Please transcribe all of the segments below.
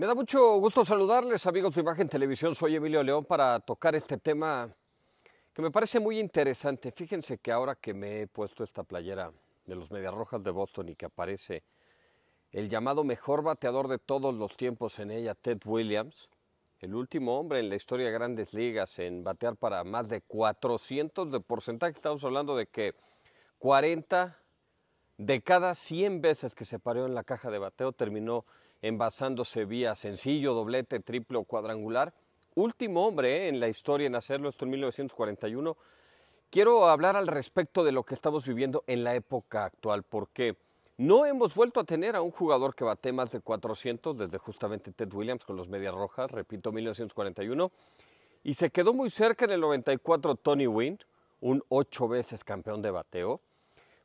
Me da mucho gusto saludarles, amigos de Imagen Televisión. Soy Emilio León para tocar este tema que me parece muy interesante. Fíjense que ahora que me he puesto esta playera de los Medias Rojas de Boston y que aparece el llamado mejor bateador de todos los tiempos en ella, Ted Williams, el último hombre en la historia de grandes ligas en batear para más de 400 de porcentaje. Estamos hablando de que 40 de cada 100 veces que se paró en la caja de bateo terminó envasándose vía sencillo, doblete, triple o cuadrangular. Último hombre eh, en la historia en hacerlo, esto en 1941. Quiero hablar al respecto de lo que estamos viviendo en la época actual, porque no hemos vuelto a tener a un jugador que bate más de 400 desde justamente Ted Williams con los Medias Rojas, repito, 1941. Y se quedó muy cerca en el 94 Tony Wynn, un ocho veces campeón de bateo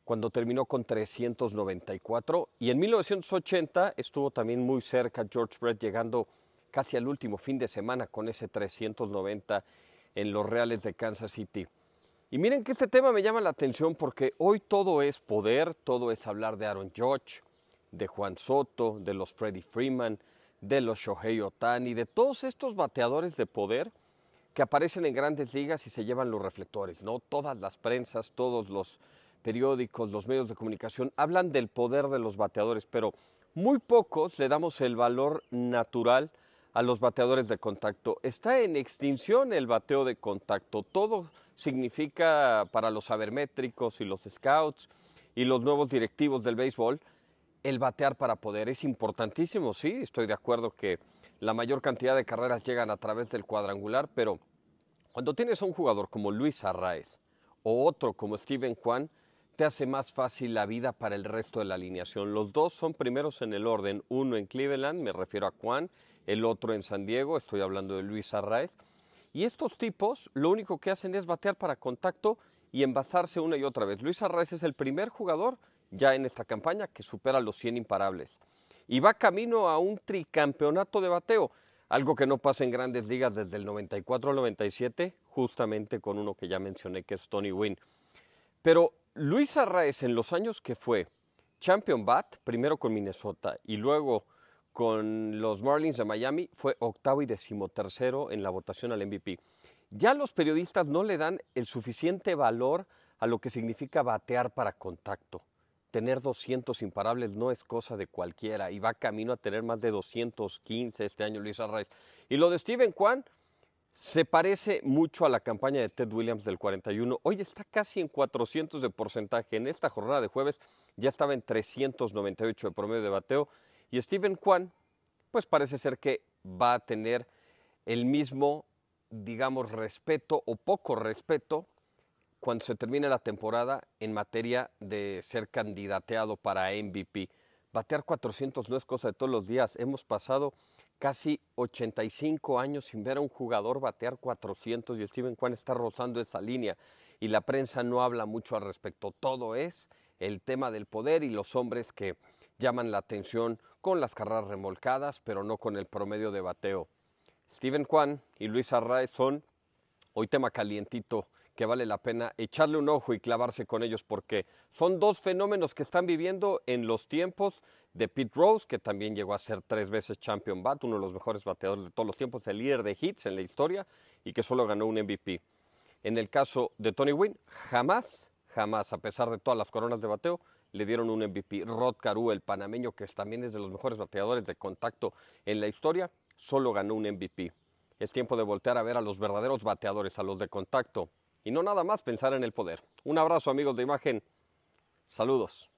cuando terminó con 394. Y en 1980 estuvo también muy cerca George Brett, llegando casi al último fin de semana con ese 390 en los Reales de Kansas City. Y miren que este tema me llama la atención porque hoy todo es poder, todo es hablar de Aaron Judge, de Juan Soto, de los Freddie Freeman, de los Shohei Otani, de todos estos bateadores de poder que aparecen en grandes ligas y se llevan los reflectores, ¿no? Todas las prensas, todos los periódicos, los medios de comunicación, hablan del poder de los bateadores, pero muy pocos le damos el valor natural a los bateadores de contacto. Está en extinción el bateo de contacto. Todo significa para los sabermétricos y los scouts y los nuevos directivos del béisbol el batear para poder. Es importantísimo, sí, estoy de acuerdo que la mayor cantidad de carreras llegan a través del cuadrangular, pero cuando tienes a un jugador como Luis Arraez o otro como Steven Kwan te hace más fácil la vida para el resto de la alineación. Los dos son primeros en el orden, uno en Cleveland, me refiero a Juan, el otro en San Diego, estoy hablando de Luis Arraez. Y estos tipos lo único que hacen es batear para contacto y envasarse una y otra vez. Luis Arraez es el primer jugador ya en esta campaña que supera los 100 imparables. Y va camino a un tricampeonato de bateo, algo que no pasa en grandes ligas desde el 94 al 97, justamente con uno que ya mencioné que es Tony Wynn. Pero Luis Arraez en los años que fue Champion Bat, primero con Minnesota y luego con los Marlins de Miami, fue octavo y decimotercero en la votación al MVP. Ya los periodistas no le dan el suficiente valor a lo que significa batear para contacto. Tener 200 imparables no es cosa de cualquiera y va camino a tener más de 215 este año Luis Arraez. Y lo de Steven Kwan, se parece mucho a la campaña de Ted Williams del 41. Hoy está casi en 400 de porcentaje. En esta jornada de jueves ya estaba en 398 de promedio de bateo. Y Steven Kwan, pues parece ser que va a tener el mismo, digamos, respeto o poco respeto cuando se termine la temporada en materia de ser candidateado para MVP. Batear 400 no es cosa de todos los días. Hemos pasado casi 85 años sin ver a un jugador batear 400 y Steven Kwan está rozando esa línea y la prensa no habla mucho al respecto. Todo es el tema del poder y los hombres que llaman la atención con las carreras remolcadas, pero no con el promedio de bateo. Steven Kwan y Luis Arraez son hoy tema calientito que vale la pena echarle un ojo y clavarse con ellos porque son dos fenómenos que están viviendo en los tiempos de Pete Rose, que también llegó a ser tres veces champion bat, uno de los mejores bateadores de todos los tiempos, el líder de hits en la historia y que solo ganó un MVP. En el caso de Tony Wynn, jamás, jamás, a pesar de todas las coronas de bateo, le dieron un MVP. Rod Caru, el panameño, que también es de los mejores bateadores de contacto en la historia, solo ganó un MVP. Es tiempo de voltear a ver a los verdaderos bateadores, a los de contacto, y no nada más pensar en el poder. Un abrazo amigos de imagen. Saludos.